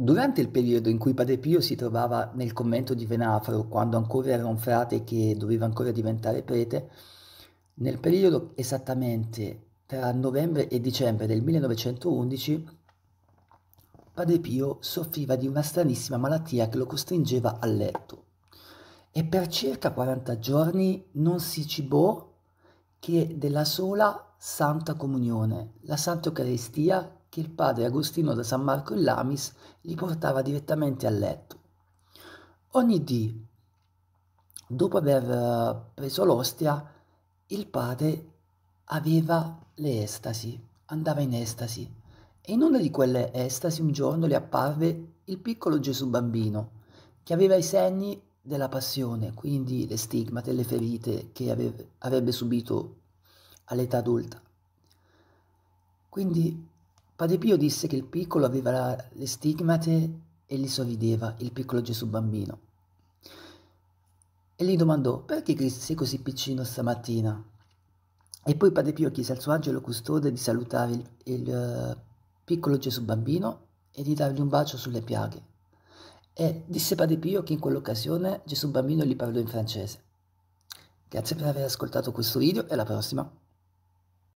Durante il periodo in cui Padre Pio si trovava nel convento di Venafro, quando ancora era un frate che doveva ancora diventare prete, nel periodo esattamente tra novembre e dicembre del 1911, Padre Pio soffriva di una stranissima malattia che lo costringeva a letto e per circa 40 giorni non si cibò che della sola Santa Comunione, la Santa Eucaristia che il padre Agostino da San Marco in Lamis gli portava direttamente a letto. Ogni dì, dopo aver eh, preso l'ostia, il padre aveva le estasi, andava in estasi. E in una di quelle estasi un giorno le apparve il piccolo Gesù bambino, che aveva i segni della passione, quindi le stigmate, le ferite che avrebbe subito all'età adulta. Quindi Padre Pio disse che il piccolo aveva le stigmate e gli sorrideva, il piccolo Gesù bambino. E gli domandò, perché Cristo sei così piccino stamattina? E poi Padre Pio chiese al suo angelo custode di salutare il, il eh, piccolo Gesù bambino e di dargli un bacio sulle piaghe. E disse Padre Pio che in quell'occasione Gesù bambino gli parlò in francese. Grazie per aver ascoltato questo video e alla prossima!